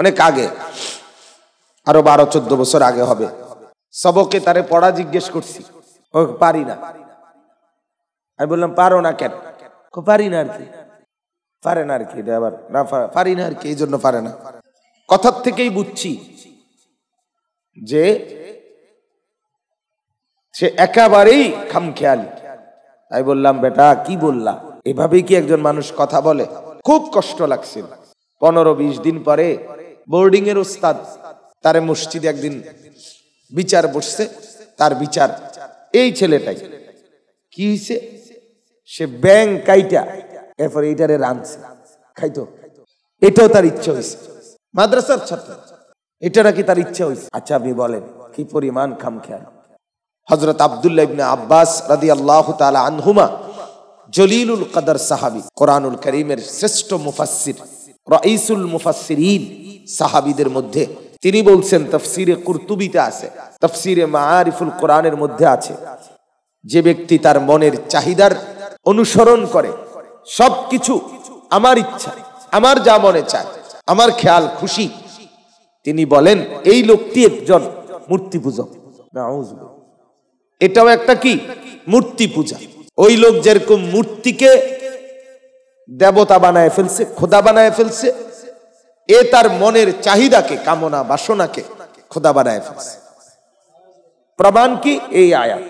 অনেক আগে আরো বারো চোদ্দ বছর আগে হবে সবকে তারে পড়া জিজ্ঞেস করছি পারি না আমি বললাম পারো না কেন পারি না আর কি পারে না আর কি আবার না পারি না আর কি এই জন্য পারে না কথার থেকেই বুঝছি যে সে একেবারেই খাম খেয়ালি তাই বললাম বেটা কি বললা এভাবেই কি একজন মানুষ কথা বলে খুব কষ্ট লাগছিল পনেরো বিশ দিন পরে বোর্ডিং এর ওস্তাদ তার মসজিদে একদিন বিচার বসছে তার বিচার এই ছেলেটাই কি হয়েছে সে ব্যাংক কাইটা এরপরে এটারে রাঁধছে খাইতো এটাও তার ইচ্ছা হয়েছে মাদ্রাসার ছাত্র এটা নাকি তার ইচ্ছা হয়েছে আচ্ছা আপনি বলেন কি পরিমাণ খাম খেয়াল হজরত আবদুল্লাহ ইবনে আব্বাস রাদি আল্লাহ তালা আনহুমা জলিলুল কাদার সাহাবি কোরআনুল করিমের শ্রেষ্ঠ মুফাসির রাইসুল মুফাসসিরিন সাহাবিদের মধ্যে তিনি বলছেন তফসিরে কুরতুবিতে আছে তফসিরে মারিফুল কোরআনের মধ্যে আছে যে ব্যক্তি তার মনের চাহিদার অনুসরণ করে সব কিছু আমার ইচ্ছা আমার যা মনে চায় আমার খেয়াল খুশি তিনি বলেন এই লোকটি একজন মূর্তি পূজক এটাও একটা কি মূর্তি পূজা ওই লোক যেরকম মূর্তিকে দেবতা বানায় ফেলছে খোদা বানায় ফেলছে এ তার মনের চাহিদাকে কামনা বাসনাকে খোদা বানায় ফেলছে প্রমাণ কি এই আয়াত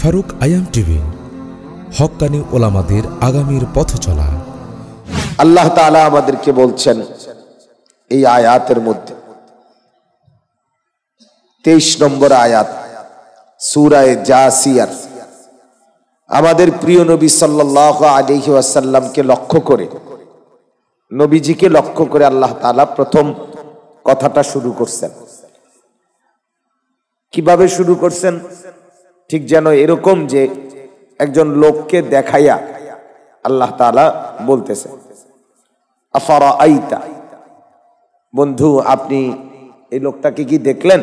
ফারুক আয়াম টিভি হকানি ওলামাদের আগামীর পথ চলা আল্লাহ তালা আমাদেরকে বলছেন এই আয়াতের মধ্যে তেইশ নম্বর আয়াত সুরায় জাসিয়ার আমাদের প্রিয় নবী সাল্লাহ আলিহাসাল্লামকে লক্ষ্য করে নবীজিকে লক্ষ্য করে আল্লাহ তালা প্রথম কথাটা শুরু করছেন কিভাবে শুরু করছেন ঠিক যেন এরকম যে একজন লোককে দেখাইয়া আল্লাহ তালা বলতেছে আফারা আইতা বন্ধু আপনি এই লোকটাকে কি দেখলেন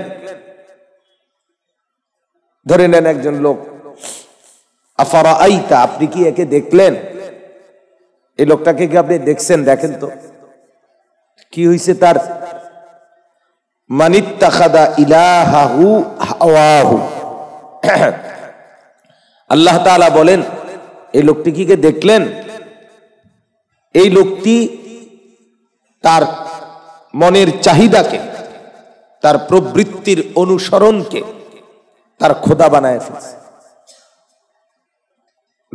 ধরে নেন একজন লোক আফারা আইতা আপনি কি একে দেখলেন এই লোকটাকে কি আপনি দেখছেন দেখেন তো কি হয়েছে তার মানিত্তাখাদা ইলাহাহু হাওয়াহু আল্লাহ তালা বলেন এই লোকটিকে দেখলেন এই লোকটি তার মনের চাহিদাকে তার প্রবৃত্তির অনুসরণকে তার খোদা বানায় ফেলছে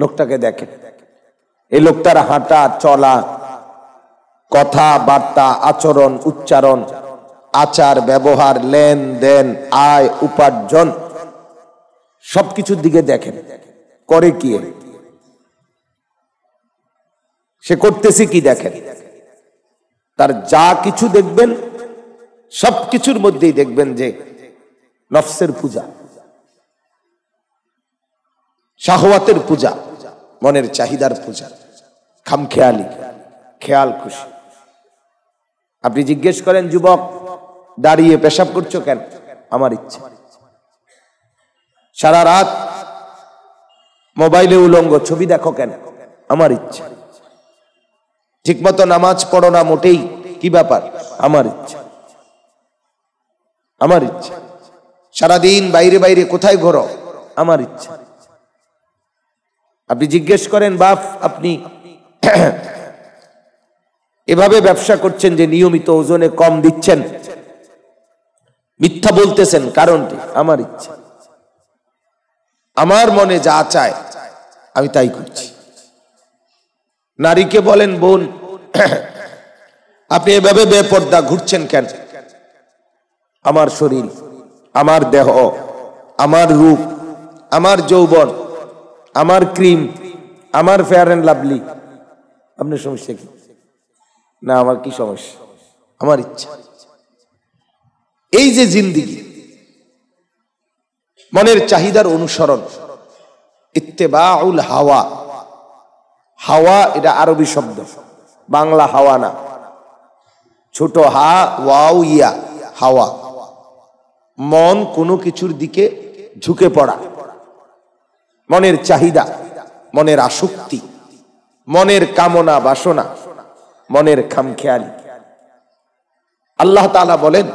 লোকটাকে দেখে এই লোকটার হাঁটা চলা কথাবার্তা আচরণ উচ্চারণ আচার ব্যবহার লেনদেন আয় উপার্জন সবকিছুর দিকে দেখেন করে কি সে করতেছে কি দেখেন তার যা কিছু দেখবেন সব কিছুর মধ্যেই দেখবেন যে নফসের পূজা শাহওয়াতের পূজা মনের চাহিদার পূজা খামখেয়ালি খেয়াল খুশি আপনি জিজ্ঞেস করেন যুবক দাঁড়িয়ে পেশাব করছো কেন আমার ইচ্ছে সারা রাত মোবাইলে উলঙ্গ ছবি দেখো কেন আমার ইচ্ছা ঠিকমতো নামাজ পড়ো না মোটেই কি ব্যাপার আমার ইচ্ছা আমার ইচ্ছা সারাদিন বাইরে বাইরে কোথায় ঘোরো আমার ইচ্ছা আপনি জিজ্ঞেস করেন বাপ আপনি এভাবে ব্যবসা করছেন যে নিয়মিত ওজনে কম দিচ্ছেন মিথ্যা বলতেছেন কারণটি আমার ইচ্ছে আমার মনে যা চায় আমি তাই করছি নারীকে বলেন বোন আপনি এভাবে বেপর্দা ঘুরছেন কেন আমার শরীর আমার দেহ আমার রূপ আমার যৌবন আমার ক্রিম আমার ফেয়ার অ্যান্ড লাভলি আপনার সমস্যা কি না আমার কি সমস্যা আমার ইচ্ছা এই যে জিন্দিগি মনের চাহিদার অনুসরণ ইত্তেবাউল হাওয়া হাওয়া এটা আরবি শব্দ বাংলা হাওয়া না ছোট হা ওয়াও ইয়া হাওয়া মন কোনো কিছুর দিকে ঝুঁকে পড়া মনের চাহিদা মনের আসক্তি মনের কামনা বাসনা মনের খামখেয়ালি আল্লাহ তালা বলেন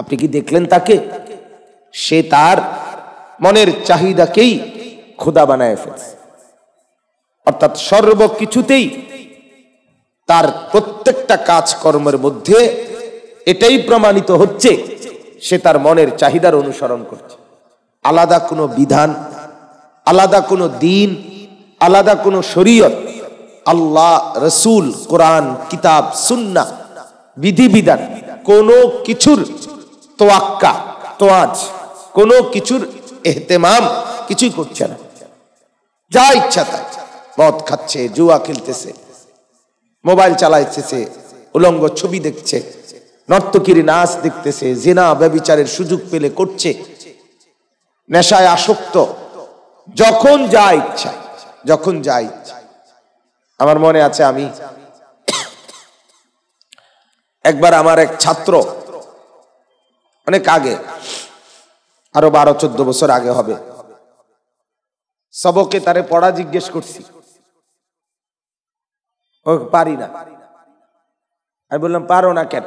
আপনি কি দেখলেন তাকে সে তার মনের চাহিদাকেই খোদা বানায় ফেলছে অর্থাৎ সর্বকিছুতেই তার প্রত্যেকটা কাজকর্মের মধ্যে এটাই প্রমাণিত হচ্ছে সে তার মনের চাহিদার অনুসরণ করছে আলাদা কোনো বিধান আলাদা কোনো দিন আলাদা কোনো শরীয়ত আল্লাহ রসুল কোরআন কিতাব সুন্না বিধিবিধান কোনো কিছুর তোয়াক্কা তোয়াজ কোনো কিছুর এহতেমাম কিছুই করছে না যা ইচ্ছা তাই মদ খাচ্ছে জুয়া খেলতেছে মোবাইল চালাইতেছে উলঙ্গ ছবি দেখছে নর্তকীর নাচ দেখতেছে জেনা ব্যবিচারের সুযোগ পেলে করছে নেশায় আসক্ত যখন যা ইচ্ছা যখন যা ইচ্ছা আমার মনে আছে আমি একবার আমার এক ছাত্র অনেক আগে আরো বারো চোদ্দ বছর আগে হবে সবকে তারে পড়া জিজ্ঞেস করছি ও পারি না আমি বললাম পারো না কেন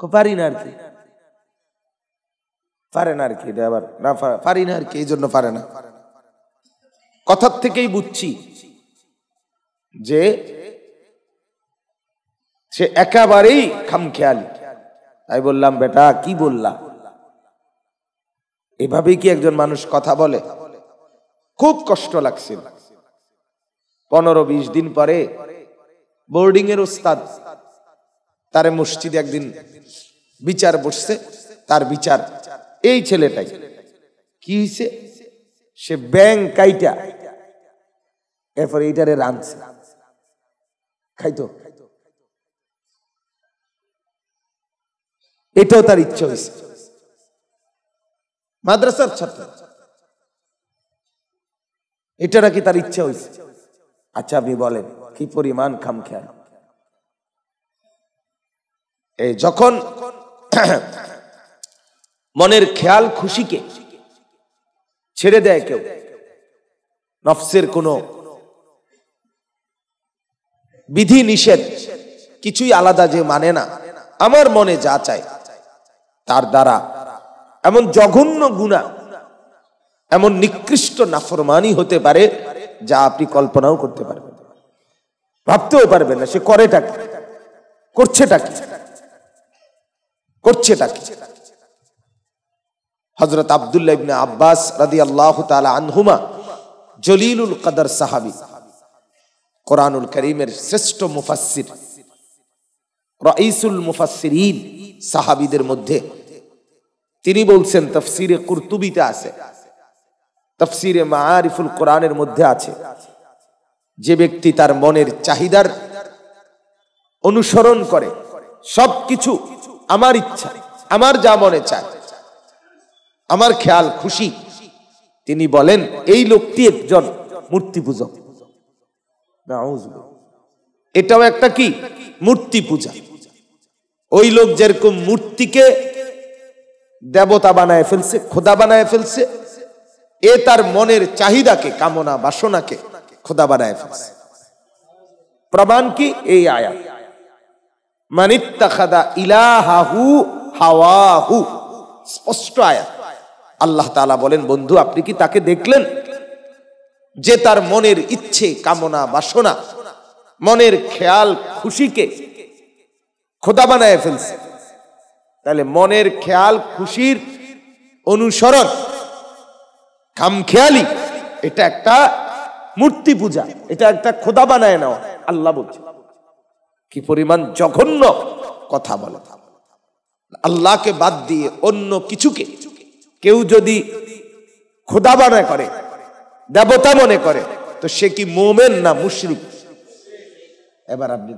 কথার থেকেই বুঝছি যে সে একেবারেই তাই বললাম বেটা কি বললাম এভাবে কি একজন মানুষ কথা বলে খুব কষ্ট লাগছে পনেরো বিশ দিন পরে বোর্ডিং এর তারে মসজিদে একদিন বিচার বসছে তার বিচার এই ছেলেটাই কি হয়েছে সে ব্যাং কাইটা এরপর এইটারে রাঁধছে খাইতো এটাও তার ইচ্ছা হয়েছে মাদ্রাসার ছাত্র এটা নাকি তার ইচ্ছা হয়েছে আচ্ছা আপনি বলেন কি পরিমাণ খামখেয়াল এই যখন মনের খেয়াল খুশিকে ছেড়ে দেয় কেউ নফসের কোনো বিধি নিষেধ কিছুই আলাদা যে মানে না আমার মনে যা চায় তার দ্বারা এমন জঘন্য গুণা এমন নিকৃষ্ট নাফরমানি হতে পারে যা আপনি কল্পনাও করতে পারবেন ভাবতেও পারবেন না সে করেটা করছেটা কি করছে কি হজরত আবদুল্লাহ ইবনে আব্বাস রাদি আল্লাহ তালা আনহুমা জলিলুল কাদার সাহাবি কোরআনুল করিমের শ্রেষ্ঠ মুফাসির রাইসুল মুফাসির সাহাবিদের মধ্যে তিনি বলছেন তফসিরে কুরতুবিতে আছে তফসিরে মারিফুল কোরআনের মধ্যে আছে যে ব্যক্তি তার মনের চাহিদার অনুসরণ করে সবকিছু আমার ইচ্ছা আমার যা মনে চায় আমার খেয়াল খুশি তিনি বলেন এই লোকটি একজন মূর্তি পূজক এটাও একটা কি মূর্তি পূজা ওই লোক যেরকম মূর্তিকে দেবতা বানায় ফেলছে খোদা বানায় ফেলছে এ তার মনের চাহিদাকে কামনা বাসনাকে খোদা বানায় ফেলছে প্রমাণ কি এই আয়া মানিত্তাখাদা ইলাহাহু হাওয়াহু স্পষ্ট আয়াত আল্লাহ তালা বলেন বন্ধু আপনি কি তাকে দেখলেন যে তার মনের ইচ্ছে কামনা বাসনা মনের খেয়াল খুশিকে খোদা বানায় ফেলছে তাহলে মনের খেয়াল খুশির অনুসরণ খামখেয়ালি এটা একটা মূর্তি পূজা এটা একটা খোদা বানায় নেওয়া আল্লাহ বলছে কি পরিমাণ জঘন্য কথা বলে আল্লাহকে বাদ দিয়ে অন্য কিছুকে কেউ যদি খোদা বানা করে দেবতা মনে করে তো সে কি মোমেন না মুশরিক এবার আপনি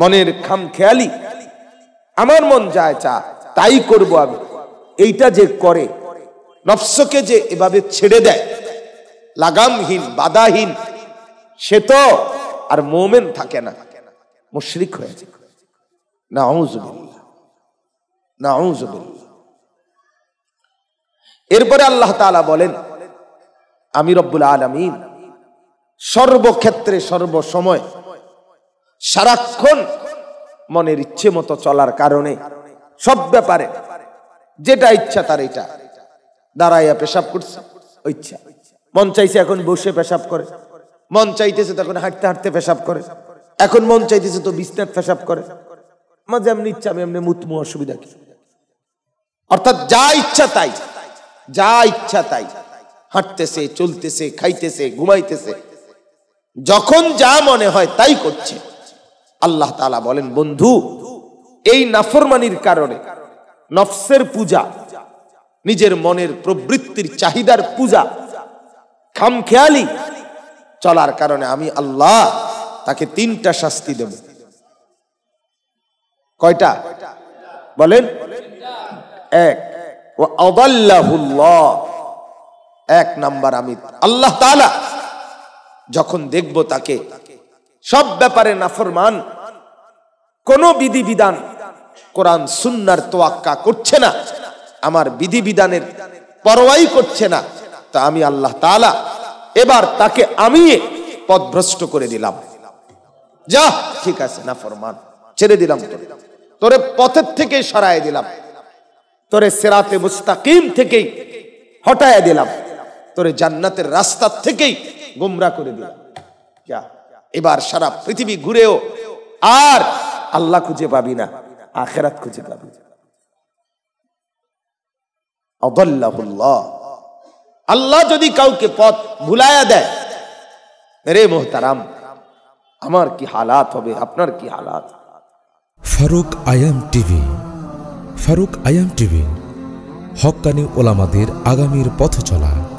মনের খাম খেয়ালি আমার মন যায় চা তাই করব আমি এইটা যে করে নফসকে যে এভাবে ছেড়ে দেয় লাগামহীন বাধাহীন সে তো আর মোমেন থাকে না মুশরিক হয়ে যায় না এরপরে আল্লাহ তালা বলেন আমি রব্বুল আলমিন সর্বক্ষেত্রে সর্বসময় সারাক্ষণ মনের ইচ্ছে মতো চলার কারণে সব ব্যাপারে যেটা ইচ্ছা তার এটা দাঁড়াইয়া পেশাব করছে ইচ্ছা মন চাইছে এখন বসে পেশাব করে মন চাইতেছে তখন হাঁটতে হাঁটতে পেশাব করে এখন মন চাইতেছে তো বিস্তার পেশাব করে মাঝে এমনি ইচ্ছা আমি এমনি মুতমু অসুবিধা কি অর্থাৎ যা ইচ্ছা তাই যা ইচ্ছা তাই হাঁটতেছে চলতেছে খাইতেছে ঘুমাইতেছে যখন যা মনে হয় তাই করছে আল্লাহ তালা বলেন বন্ধু এই নাফরমানির কারণে নফসের পূজা নিজের মনের প্রবৃত্তির চাহিদার পূজা খামখেয়ালি চলার কারণে আমি আল্লাহ তাকে তিনটা শাস্তি দেব কয়টা বলেন এক এক নাম্বার আমি আল্লাহ যখন দেখব তাকে সব ব্যাপারে নাফরমান কোন বিধিবিধান কোরআন সুন্নার তোয়াক্কা করছে না আমার বিধিবিধানের পরোয়াই করছে না তা আমি আল্লাহ তালা এবার তাকে আমি পদভ্রষ্ট করে দিলাম যা ঠিক আছে না ফরমান ছেড়ে দিলাম তোরে পথের থেকে সরায় দিলাম তোরে সেরাতে মুস্তাকিম থেকেই হটায় দিলাম তোরে জান্নাতের রাস্তা থেকেই গোমরা করে দিলাম যা এবার সারা পৃথিবী ঘুরেও আর আল্লাহ খুঁজে পাবি না আখেরাত খুঁজে পাবি অদল্লাহুল্লাহ আল্লাহ যদি কাউকে পথ ভুলাইয়া দেয় রে মোহতারাম আমার কি হালাত হবে আপনার কি হালাত ফারুক আয়াম টিভি ফারুক আয়াম টিভি হকানি ওলামাদের আগামীর পথ চলা